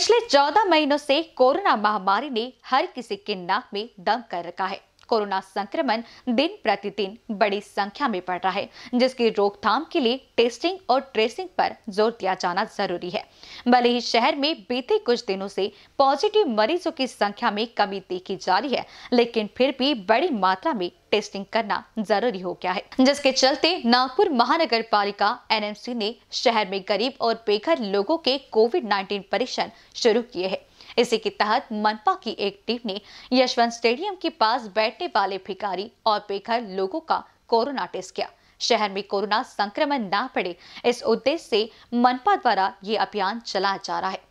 पिछले 14 महीनों से कोरोना महामारी ने हर किसी के नाक में दम कर रखा है कोरोना संक्रमण दिन प्रतिदिन बड़ी संख्या में बढ़ रहा है जिसकी रोकथाम के लिए टेस्टिंग और ट्रेसिंग पर जोर दिया जाना जरूरी है भले ही शहर में बीते कुछ दिनों से पॉजिटिव मरीजों की संख्या में कमी देखी जा रही है लेकिन फिर भी बड़ी मात्रा में टेस्टिंग करना जरूरी हो गया है जिसके चलते नागपुर महानगर पालिका एनएमसी ने शहर में गरीब और बेघर लोगों के कोविड 19 परीक्षण शुरू किए हैं इसी के तहत मनपा की एक टीम ने यशवंत स्टेडियम के पास बैठने वाले भिखारी और बेघर लोगों का कोरोना टेस्ट किया शहर में कोरोना संक्रमण न पड़े इस उद्देश्य से मनपा द्वारा ये अभियान चलाया जा रहा है